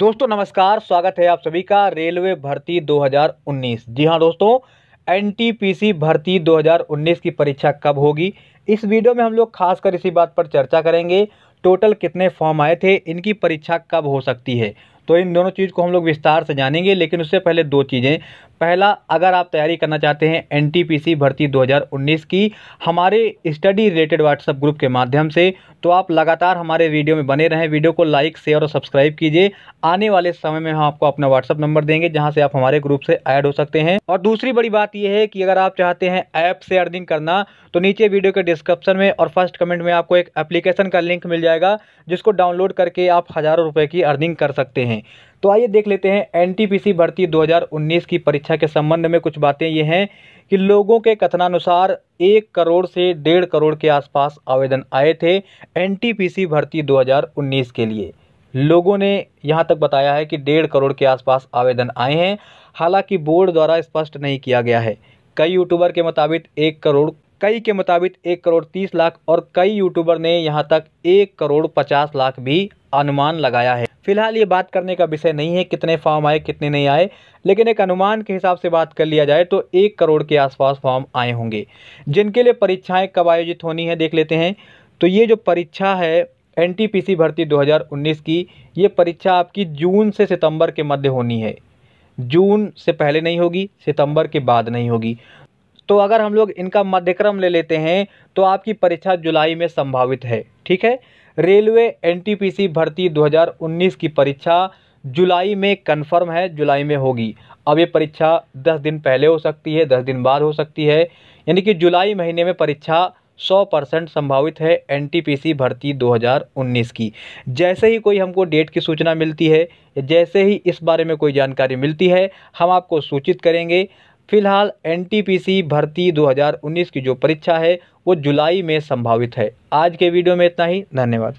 दोस्तों नमस्कार स्वागत है आप सभी का रेलवे भर्ती 2019 जी हाँ दोस्तों एनटीपीसी भर्ती 2019 की परीक्षा कब होगी इस वीडियो में हम लोग खासकर इसी बात पर चर्चा करेंगे टोटल कितने फॉर्म आए थे इनकी परीक्षा कब हो सकती है तो इन दोनों चीज़ को हम लोग विस्तार से जानेंगे लेकिन उससे पहले दो चीज़ें पहला अगर आप तैयारी करना चाहते हैं एनटीपीसी भर्ती 2019 की हमारे स्टडी रिलेटेड व्हाट्सएप ग्रुप के माध्यम से तो आप लगातार हमारे वीडियो में बने रहें वीडियो को लाइक शेयर और सब्सक्राइब कीजिए आने वाले समय में हम आपको अपना व्हाट्सअप नंबर देंगे जहां से आप हमारे ग्रुप से ऐड हो सकते हैं और दूसरी बड़ी बात यह है कि अगर आप चाहते हैं ऐप से अर्निंग करना तो नीचे वीडियो के डिस्क्रिप्शन में और फर्स्ट कमेंट में आपको एक एप्लीकेशन का लिंक मिल जाएगा जिसको डाउनलोड करके आप हज़ारों रुपये की अर्निंग कर सकते हैं तो आइए देख लेते हैं एनटीपीसी भर्ती 2019 की परीक्षा के संबंध में कुछ बातें ये हैं कि लोगों के कथनानुसार एक करोड़ से डेढ़ करोड़ के आसपास आवेदन आए थे एनटीपीसी भर्ती 2019 के लिए लोगों ने यहाँ तक बताया है कि डेढ़ करोड़ के आसपास आवेदन आए हैं हालांकि बोर्ड द्वारा स्पष्ट नहीं किया गया है कई यूट्यूबर के मुताबिक एक करोड़ कई के मुताबिक एक करोड़ तीस लाख और कई यूट्यूबर ने यहाँ तक एक करोड़ पचास लाख भी अनुमान लगाया है फिलहाल ये बात करने का विषय नहीं है कितने फॉर्म आए कितने नहीं आए लेकिन एक अनुमान के हिसाब से बात कर लिया जाए तो एक करोड़ के आसपास फॉर्म आए होंगे जिनके लिए परीक्षाएँ कब आयोजित होनी है देख लेते हैं तो ये जो परीक्षा है एन भर्ती 2019 की ये परीक्षा आपकी जून से सितंबर के मध्य होनी है जून से पहले नहीं होगी सितंबर के बाद नहीं होगी तो अगर हम लोग इनका मध्यक्रम ले लेते हैं तो आपकी परीक्षा जुलाई में संभावित है ठीक है रेलवे एनटीपीसी भर्ती 2019 की परीक्षा जुलाई में कन्फर्म है जुलाई में होगी अब ये परीक्षा 10 दिन पहले हो सकती है 10 दिन बाद हो सकती है यानी कि जुलाई महीने में परीक्षा 100 परसेंट संभावित है एनटीपीसी भर्ती 2019 की जैसे ही कोई हमको डेट की सूचना मिलती है जैसे ही इस बारे में कोई जानकारी मिलती है हम आपको सूचित करेंगे फिलहाल एनटीपीसी भर्ती 2019 की जो परीक्षा है वो जुलाई में संभावित है आज के वीडियो में इतना ही धन्यवाद